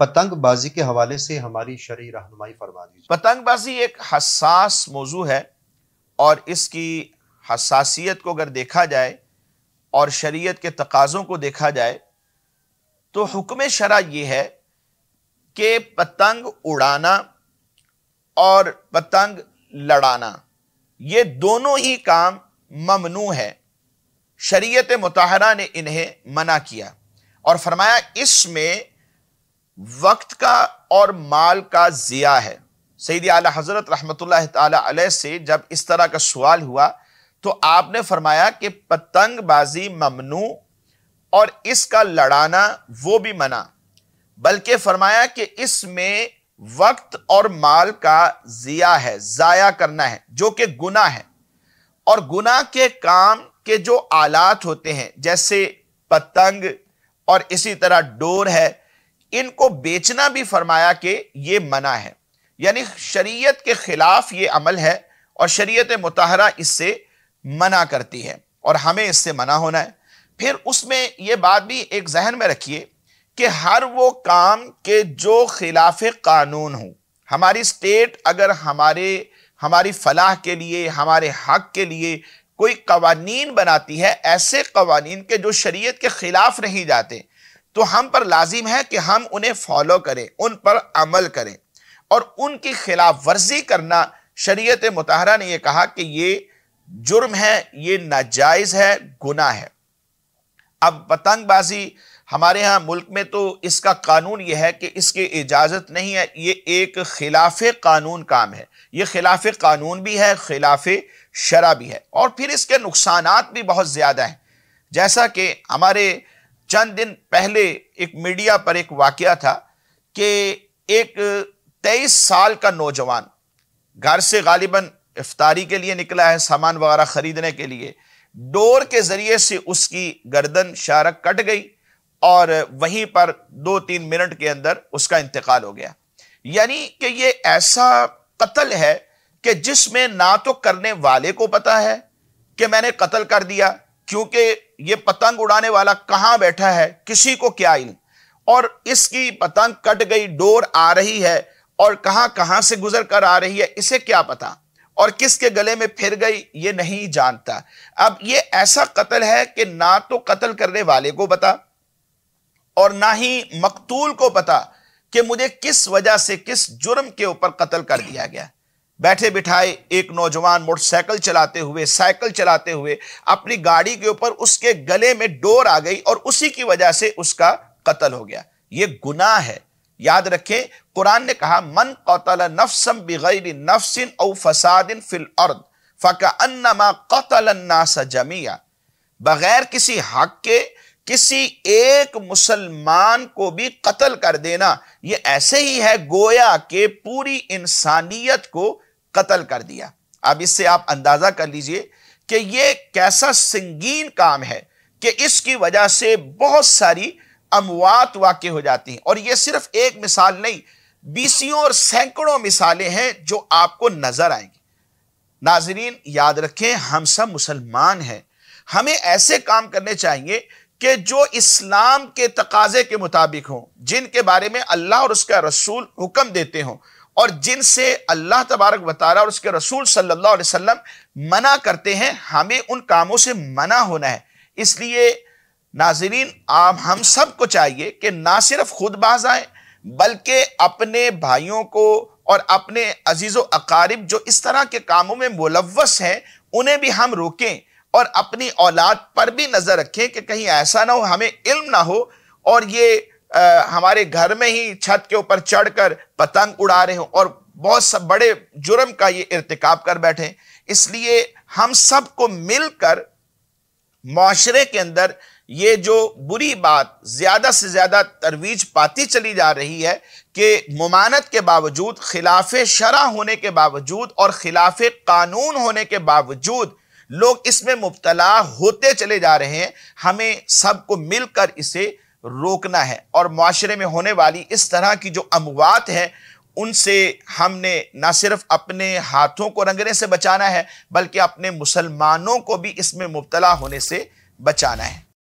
पतंगबाजी के हवाले से हमारी शरी रहनुमाई फरमा दीजिए पतंगबाजी एक हसास मौजू है और इसकी हसासीत को अगर देखा जाए और शरीयत के तकाज़ों को देखा जाए तो हुक्म शरा ये है कि पतंग उड़ाना और पतंग लड़ाना ये दोनों ही काम ममनू है शरीयत मतहरा ने इन्हें मना किया और फरमाया इसमें वक्त का और माल का ज़िया है सईद आला हज़रत रहमत से जब इस तरह का सवाल हुआ तो आपने फरमाया कि पतंगबाजी ममनू और इसका लड़ाना वो भी मना बल्कि फरमाया कि इसमें वक्त और माल का जिया है ज़ाया करना है जो कि गुना है और गुना के काम के जो आलात होते हैं जैसे पतंग और इसी तरह डोर है इनको बेचना भी फरमाया कि ये मना है यानी शरीयत के खिलाफ ये अमल है और शरीयत मतहरा इससे मना करती है और हमें इससे मना होना है फिर उसमें ये बात भी एक जहन में रखिए कि हर वो काम के जो खिलाफ कानून हो हमारी स्टेट अगर हमारे हमारी फलाह के लिए हमारे हक के लिए कोई कवानीन बनाती है ऐसे कवानीन के जो शरीयत के ख़िलाफ़ नहीं जाते तो हम पर लाजिम है कि हम उन्हें फॉलो करें उन पर अमल करें और उनकी खिलाफ वर्जी करना शरीयत मतहरा ने यह कहा कि ये जुर्म है ये नाजायज़ है गुना है अब पतंगबाजी हमारे यहाँ मुल्क में तो इसका कानून यह है कि इसकी इजाज़त नहीं है ये एक खिलाफ कानून काम है ये खिलाफ कानून भी है खिलाफ शरा भी है और फिर इसके नुकसान भी बहुत ज़्यादा हैं जैसा कि हमारे चंद दिन पहले एक मीडिया पर एक वाकया था कि एक तेईस साल का नौजवान घर से गालिबन इफ्तारी के लिए निकला है सामान वगैरह ख़रीदने के लिए डोर के ज़रिए से उसकी गर्दन शारक कट गई और वहीं पर दो तीन मिनट के अंदर उसका इंतकाल हो गया यानी कि यह ऐसा कत्ल है कि जिसमें ना तो करने वाले को पता है कि मैंने कत्ल कर दिया क्योंकि ये पतंग उड़ाने वाला कहां बैठा है किसी को क्या इल्म और इसकी पतंग कट गई डोर आ रही है और कहां कहां से गुजर कर आ रही है इसे क्या पता और किसके गले में फिर गई ये नहीं जानता अब ये ऐसा कत्ल है कि ना तो कत्ल करने वाले को पता और ना ही मकतूल को पता कि मुझे किस वजह से किस जुर्म के ऊपर कत्ल कर दिया गया बैठे बिठाए एक नौजवान मोटरसाइकिल चलाते हुए साइकिल चलाते हुए अपनी गाड़ी के ऊपर उसके गले में डोर आ गई और उसी की वजह से उसका कत्ल हो गया ये गुनाह है याद रखें कुरान ने कहा मन कौतल नफसम बिगैर नफसिन औ फसादिन फिल अर्द फ़का अन्नमा जमिया बगैर किसी हक के किसी एक मुसलमान को भी कत्ल कर देना ये ऐसे ही है गोया के पूरी इंसानियत को कत्ल कर दिया अब इससे आप अंदाज़ा कर लीजिए कि यह कैसा संगीन काम है कि इसकी वजह से बहुत सारी अमवात वाक्य हो जाती हैं और यह सिर्फ एक मिसाल नहीं बीसियों और सैकड़ों मिसालें हैं जो आपको नज़र आएंगी नाजरीन याद रखें हम सब मुसलमान हैं हमें ऐसे काम करने चाहिए कि जो इस्लाम के तकाजे के मुताबिक हों जिनके बारे में अल्लाह और उसका रसूल हुक्म देते हों और जिनसे अल्लाह तबारक बतारा और उसके रसूल सल्लल्लाहु अलैहि वसल्लम मना करते हैं हमें उन कामों से मना होना है इसलिए नाजरीन आप हम सब को चाहिए कि ना सिर्फ खुद बाज आए बल्कि अपने भाइयों को और अपने अजीज़ अकारिब जो इस तरह के कामों में मुलवस हैं उन्हें भी हम रोकें और अपनी औलाद पर भी नज़र रखें कि कहीं ऐसा ना हो हमें इल्म ना हो और ये आ, हमारे घर में ही छत के ऊपर चढ़कर पतंग उड़ा रहे हों और बहुत सब बड़े जुर्म का ये इरतिकाब कर बैठे इसलिए हम सबको मिलकर माशरे के अंदर ये जो बुरी बात ज़्यादा से ज़्यादा तरवीज पाती चली जा रही है कि ममानत के बावजूद खिलाफ शरा होने के बावजूद और खिलाफ कानून होने के बावजूद लोग इसमें मुबतला होते चले जा रहे हैं हमें सबको मिलकर इसे रोकना है और माशरे में होने वाली इस तरह की जो अमवात है उनसे हमने ना सिर्फ अपने हाथों को रंगने से बचाना है बल्कि अपने मुसलमानों को भी इसमें मुबतला होने से बचाना है